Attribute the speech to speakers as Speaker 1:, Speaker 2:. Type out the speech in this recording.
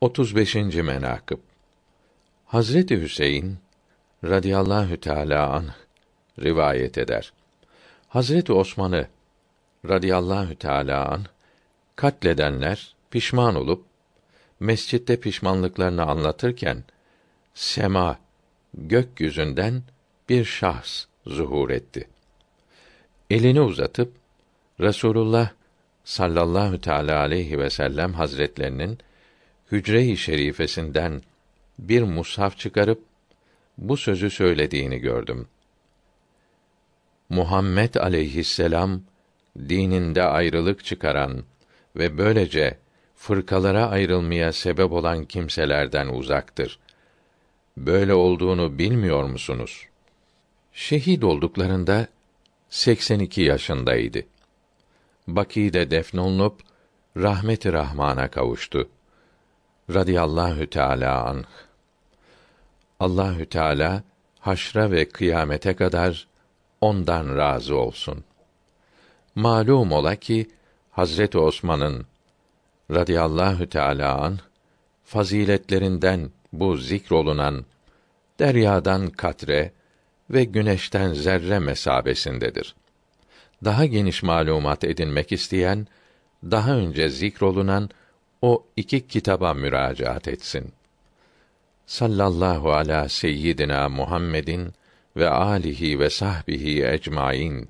Speaker 1: 35. menakıb Hazreti Hüseyin radıyallahu teala an rivayet eder. Hazreti Osman'ı radıyallahu teala an katledenler pişman olup mescitte pişmanlıklarını anlatırken sema gökyüzünden bir şahs zuhur etti. Elini uzatıp Resulullah sallallahu teala aleyhi ve sellem hazretlerinin hücre-i şerifesinden bir mushaf çıkarıp bu sözü söylediğini gördüm. Muhammed aleyhisselam dininde ayrılık çıkaran ve böylece fırkalara ayrılmaya sebep olan kimselerden uzaktır. Böyle olduğunu bilmiyor musunuz? Şehit olduklarında 82 yaşındaydı. Bakî'de defnolunup rahmeti rahmana kavuştu radıyallahu teala anh. Allahü Teala haşra ve kıyamete kadar ondan razı olsun. Malum ola ki Hazreti Osman'ın radıyallahu teala an faziletlerinden bu zikrolunan deryadan katre ve güneşten zerre mesabesindedir. Daha geniş malumat edinmek isteyen daha önce zikrolunan o iki kitaba müracaat etsin. Sallallahu ala seyyidina Muhammedin ve alihi ve sahbihi ecmaîn